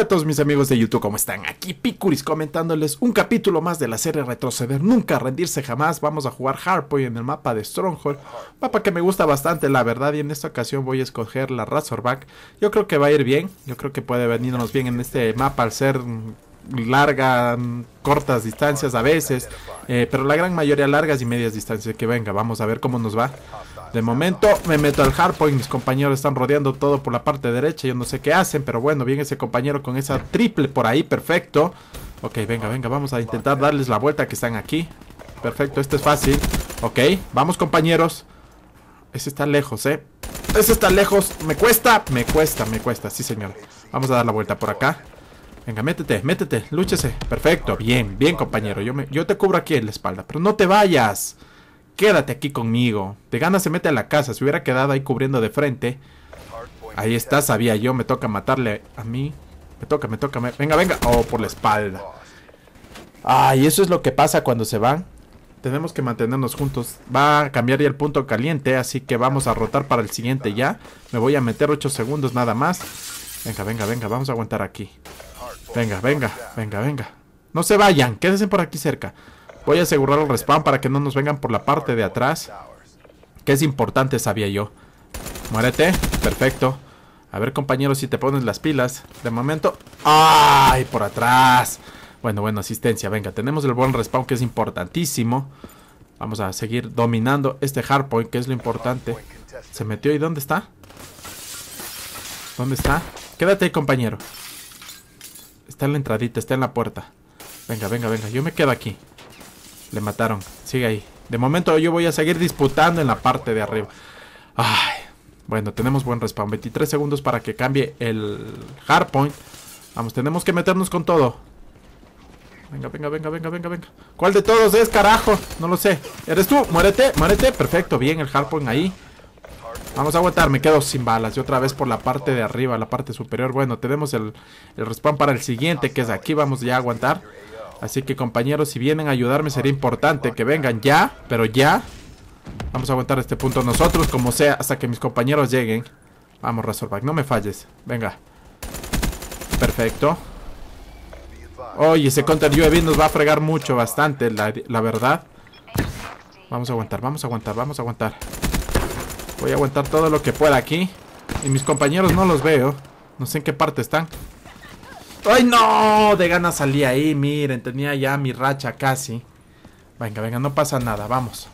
Hola a todos mis amigos de YouTube, ¿cómo están? Aquí Picuris comentándoles un capítulo más de la serie Retroceder, nunca rendirse jamás. Vamos a jugar Hardpoint en el mapa de Stronghold, mapa que me gusta bastante la verdad y en esta ocasión voy a escoger la Razorback. Yo creo que va a ir bien, yo creo que puede venirnos bien en este mapa al ser larga, cortas distancias a veces, eh, pero la gran mayoría largas y medias distancias que venga. Vamos a ver cómo nos va. De momento me meto al hardpoint, mis compañeros están rodeando todo por la parte derecha, yo no sé qué hacen, pero bueno, bien ese compañero con esa triple por ahí, perfecto. Ok, venga, venga, vamos a intentar darles la vuelta que están aquí. Perfecto, esto es fácil. Ok, vamos compañeros. Ese está lejos, ¿eh? Ese está lejos, me cuesta, me cuesta, me cuesta, sí señor. Vamos a dar la vuelta por acá. Venga, métete, métete, lúchese. Perfecto, bien, bien compañero. Yo, me, yo te cubro aquí en la espalda, pero no te vayas quédate aquí conmigo. De gana se mete a la casa, Si hubiera quedado ahí cubriendo de frente. Ahí está, sabía yo, me toca matarle a mí. Me toca, me toca, venga, venga. Oh, por la espalda. Ay, eso es lo que pasa cuando se van. Tenemos que mantenernos juntos. Va a cambiar ya el punto caliente, así que vamos a rotar para el siguiente ya. Me voy a meter 8 segundos nada más. Venga, venga, venga, vamos a aguantar aquí. Venga, venga, venga, venga. No se vayan, quédense por aquí cerca. Voy a asegurar el respawn para que no nos vengan por la parte de atrás. Que es importante, sabía yo. Muérete. Perfecto. A ver, compañero, si te pones las pilas. De momento... ¡Ay! Por atrás. Bueno, bueno, asistencia. Venga, tenemos el buen respawn que es importantísimo. Vamos a seguir dominando este hardpoint, que es lo importante. Se metió. ¿Y dónde está? ¿Dónde está? Quédate ahí, compañero. Está en la entradita, está en la puerta. Venga, venga, venga. Yo me quedo aquí. Le mataron. Sigue ahí. De momento yo voy a seguir disputando en la parte de arriba. Bueno, tenemos buen respawn. 23 segundos para que cambie el hardpoint. Vamos, tenemos que meternos con todo. Venga, venga, venga, venga, venga, venga. ¿Cuál de todos es, carajo? No lo sé. ¿Eres tú? Muérete, muérete. Perfecto, bien, el hardpoint ahí. Vamos a aguantar, me quedo sin balas. Y otra vez por la parte de arriba, la parte superior. Bueno, tenemos el, el respawn para el siguiente, que es aquí. Vamos ya a aguantar. Así que compañeros, si vienen a ayudarme sería importante que vengan ya, pero ya. Vamos a aguantar este punto nosotros, como sea, hasta que mis compañeros lleguen. Vamos, Razorback, no me falles. Venga. Perfecto. Oye, ese counter UAV nos va a fregar mucho, bastante, la, la verdad. Vamos a aguantar, vamos a aguantar, vamos a aguantar. Voy a aguantar todo lo que pueda aquí. Y mis compañeros no los veo. No sé en qué parte están. ¡Ay, no! De ganas salí ahí, miren, tenía ya mi racha casi. Venga, venga, no pasa nada, vamos.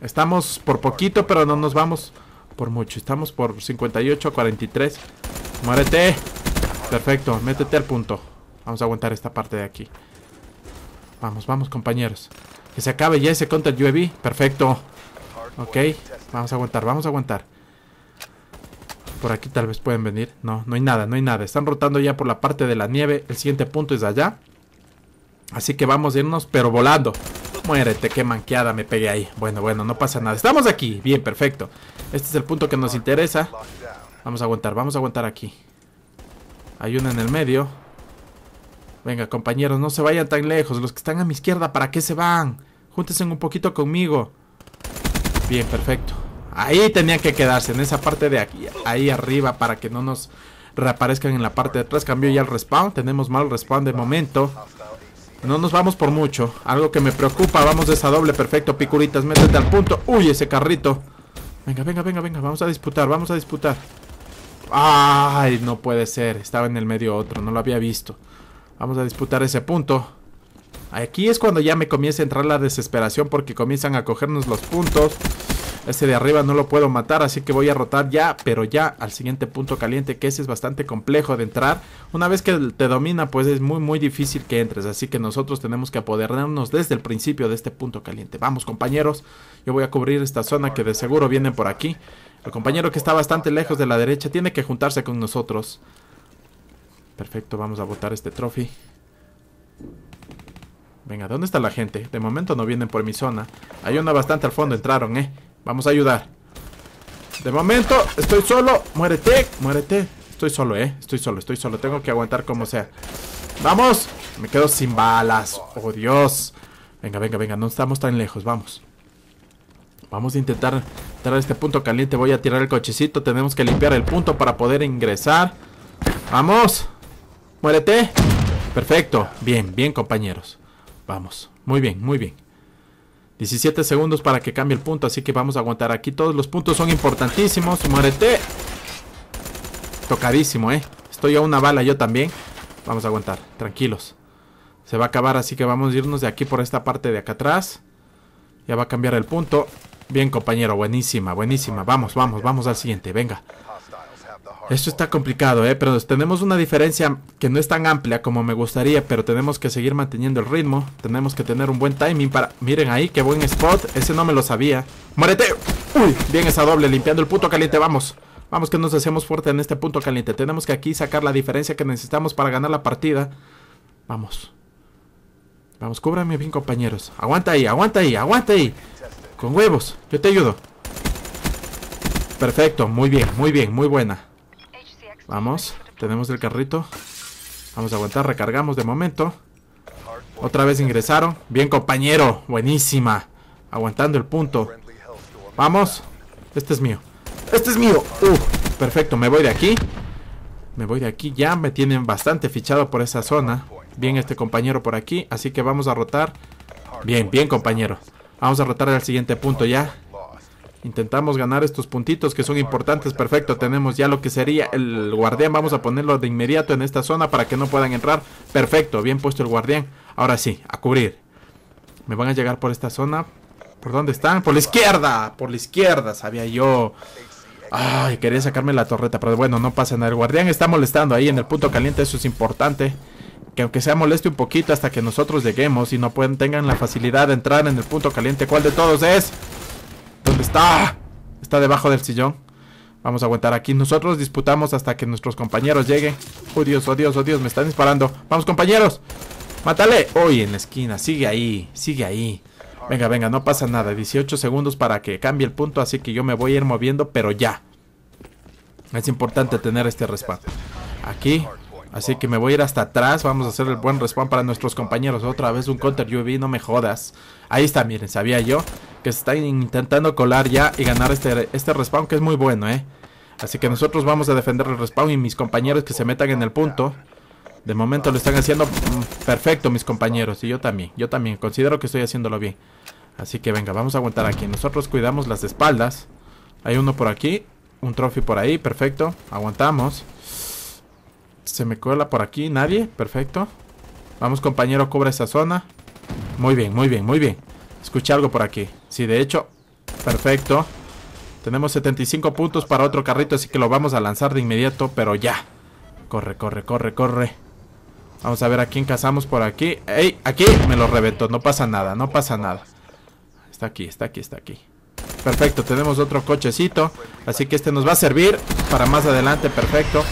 Estamos por poquito, pero no nos vamos por mucho. Estamos por 58 a 43. ¡Muérete! Perfecto, métete al punto. Vamos a aguantar esta parte de aquí. Vamos, vamos, compañeros. Que se acabe ya ese contra UAV. Perfecto. Ok, vamos a aguantar, vamos a aguantar. Por aquí tal vez pueden venir. No, no hay nada, no hay nada. Están rotando ya por la parte de la nieve. El siguiente punto es allá. Así que vamos a irnos, pero volando. Muérete, qué manqueada me pegué ahí. Bueno, bueno, no pasa nada. Estamos aquí. Bien, perfecto. Este es el punto que nos interesa. Vamos a aguantar, vamos a aguantar aquí. Hay una en el medio. Venga, compañeros, no se vayan tan lejos. Los que están a mi izquierda, ¿para qué se van? Júntense un poquito conmigo. Bien, perfecto. Ahí tenía que quedarse, en esa parte de aquí, ahí arriba, para que no nos reaparezcan en la parte de atrás. Cambio ya el respawn, tenemos mal respawn de momento. No nos vamos por mucho, algo que me preocupa, vamos de esa doble, perfecto, picuritas, métete al punto. Uy, ese carrito. Venga, venga, venga, venga, vamos a disputar, vamos a disputar. Ay, no puede ser, estaba en el medio otro, no lo había visto. Vamos a disputar ese punto. Aquí es cuando ya me comienza a entrar la desesperación porque comienzan a cogernos los puntos. Este de arriba no lo puedo matar, así que voy a rotar ya, pero ya al siguiente punto caliente, que ese es bastante complejo de entrar. Una vez que te domina, pues es muy muy difícil que entres, así que nosotros tenemos que apoderarnos desde el principio de este punto caliente. Vamos compañeros, yo voy a cubrir esta zona que de seguro vienen por aquí. El compañero que está bastante lejos de la derecha tiene que juntarse con nosotros. Perfecto, vamos a botar este trophy. Venga, ¿dónde está la gente? De momento no vienen por mi zona. Hay una bastante al fondo, entraron, eh. Vamos a ayudar. De momento, estoy solo. Muérete, muérete. Estoy solo, eh. Estoy solo, estoy solo. Tengo que aguantar como sea. ¡Vamos! Me quedo sin balas. ¡Oh, Dios! Venga, venga, venga. No estamos tan lejos. Vamos. Vamos a intentar entrar a este punto caliente. Voy a tirar el cochecito. Tenemos que limpiar el punto para poder ingresar. ¡Vamos! ¡Muérete! Perfecto. Bien, bien, compañeros. Vamos. Muy bien, muy bien. 17 segundos para que cambie el punto, así que vamos a aguantar aquí. Todos los puntos son importantísimos. Muérete. Tocadísimo, eh. Estoy a una bala yo también. Vamos a aguantar, tranquilos. Se va a acabar, así que vamos a irnos de aquí por esta parte de acá atrás. Ya va a cambiar el punto. Bien, compañero, buenísima, buenísima. Vamos, vamos, vamos al siguiente, venga. Esto está complicado, ¿eh? pero tenemos una diferencia que no es tan amplia como me gustaría, pero tenemos que seguir manteniendo el ritmo. Tenemos que tener un buen timing para... Miren ahí, qué buen spot. Ese no me lo sabía. ¡Muérete! ¡Uy! Bien esa doble, limpiando el punto caliente, vamos. Vamos que nos hacemos fuerte en este punto caliente. Tenemos que aquí sacar la diferencia que necesitamos para ganar la partida. Vamos. Vamos, cúbrame bien, compañeros. Aguanta ahí, aguanta ahí, aguanta ahí. Con huevos, yo te ayudo. Perfecto, muy bien, muy bien, muy buena. Vamos, tenemos el carrito. Vamos a aguantar, recargamos de momento. Otra vez ingresaron. Bien, compañero. Buenísima. Aguantando el punto. Vamos. Este es mío. Este es mío. Uh, perfecto, me voy de aquí. Me voy de aquí. Ya me tienen bastante fichado por esa zona. Bien este compañero por aquí. Así que vamos a rotar. Bien, bien compañero. Vamos a rotar al siguiente punto ya. Intentamos ganar estos puntitos que son importantes. Perfecto, tenemos ya lo que sería el guardián. Vamos a ponerlo de inmediato en esta zona para que no puedan entrar. Perfecto, bien puesto el guardián. Ahora sí, a cubrir. Me van a llegar por esta zona. ¿Por dónde están? Por la izquierda. Por la izquierda, sabía yo. Ay, quería sacarme la torreta, pero bueno, no pasa nada. El guardián está molestando ahí en el punto caliente, eso es importante que aunque sea moleste un poquito hasta que nosotros lleguemos y no puedan tengan la facilidad de entrar en el punto caliente. ¿Cuál de todos es? ¿Dónde está? Está debajo del sillón. Vamos a aguantar aquí. Nosotros disputamos hasta que nuestros compañeros lleguen. Oh Dios, oh Dios, oh Dios, me están disparando. Vamos compañeros. Mátale. ¡Uy! en la esquina. Sigue ahí, sigue ahí. Venga, venga, no pasa nada. 18 segundos para que cambie el punto, así que yo me voy a ir moviendo, pero ya. Es importante tener este respawn. Aquí. Así que me voy a ir hasta atrás. Vamos a hacer el buen respawn para nuestros compañeros. Otra vez un counter UV no me jodas. Ahí está, miren, sabía yo que se está intentando colar ya y ganar este, este respawn que es muy bueno, ¿eh? Así que nosotros vamos a defender el respawn y mis compañeros que se metan en el punto. De momento lo están haciendo mm, perfecto mis compañeros y yo también, yo también, considero que estoy haciéndolo bien. Así que venga, vamos a aguantar aquí. Nosotros cuidamos las espaldas. Hay uno por aquí, un trophy por ahí, perfecto. Aguantamos. Se me cuela por aquí, nadie, perfecto. Vamos compañero, cobra esa zona. Muy bien, muy bien, muy bien. Escuché algo por aquí. Sí, de hecho. Perfecto. Tenemos 75 puntos para otro carrito, así que lo vamos a lanzar de inmediato, pero ya. Corre, corre, corre, corre. Vamos a ver a quién cazamos por aquí. ¡Ey! Aquí me lo reventó. No pasa nada, no pasa nada. Está aquí, está aquí, está aquí. Perfecto, tenemos otro cochecito. Así que este nos va a servir para más adelante. Perfecto.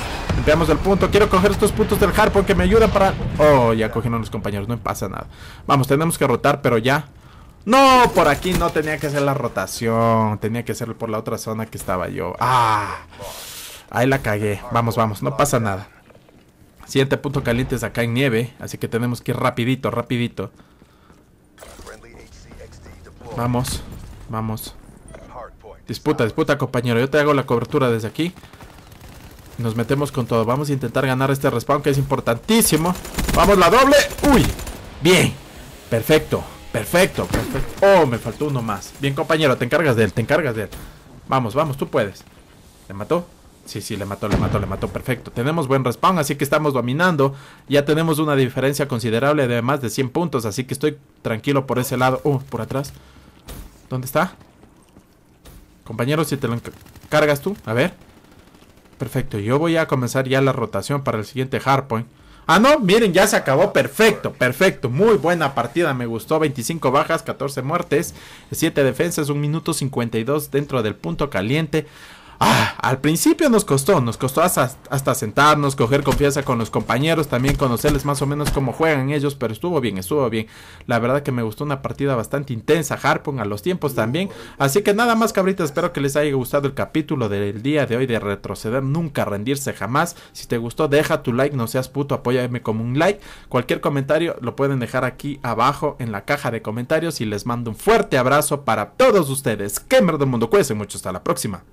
Veamos el punto. Quiero coger estos puntos del Harpoon Que me ayudan para... Oh, ya cogieron los compañeros. No pasa nada. Vamos, tenemos que rotar, pero ya... No, por aquí no tenía que hacer la rotación. Tenía que hacerlo por la otra zona que estaba yo. Ah, ahí la cagué. Vamos, vamos, no pasa nada. Siete punto calientes acá en nieve. Así que tenemos que ir rapidito, rapidito. Vamos, vamos. Disputa, disputa, compañero. Yo te hago la cobertura desde aquí. Nos metemos con todo. Vamos a intentar ganar este respawn que es importantísimo. Vamos, la doble. Uy, bien. Perfecto. Perfecto, perfecto. Oh, me faltó uno más. Bien, compañero, te encargas de él, te encargas de él. Vamos, vamos, tú puedes. ¿Le mató? Sí, sí, le mató, le mató, le mató. Perfecto. Tenemos buen respawn, así que estamos dominando. Ya tenemos una diferencia considerable de más de 100 puntos, así que estoy tranquilo por ese lado. Oh, por atrás. ¿Dónde está? Compañero, si te lo encargas tú. A ver. Perfecto, yo voy a comenzar ya la rotación para el siguiente hardpoint. Ah, no, miren, ya se acabó. Perfecto, perfecto. Muy buena partida, me gustó. 25 bajas, 14 muertes, 7 defensas, 1 minuto 52 dentro del punto caliente. Ah, al principio nos costó, nos costó hasta, sentarnos, coger confianza con los compañeros, también conocerles más o menos cómo juegan ellos, pero estuvo bien, estuvo bien. La verdad que me gustó una partida bastante intensa, Harpon a los tiempos también. Así que nada más cabrita, espero que les haya gustado el capítulo del día de hoy de retroceder, nunca rendirse jamás. Si te gustó, deja tu like, no seas puto, apóyame como un like. Cualquier comentario lo pueden dejar aquí abajo en la caja de comentarios y les mando un fuerte abrazo para todos ustedes. Que merda mundo cuece mucho, hasta la próxima.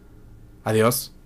Adiós.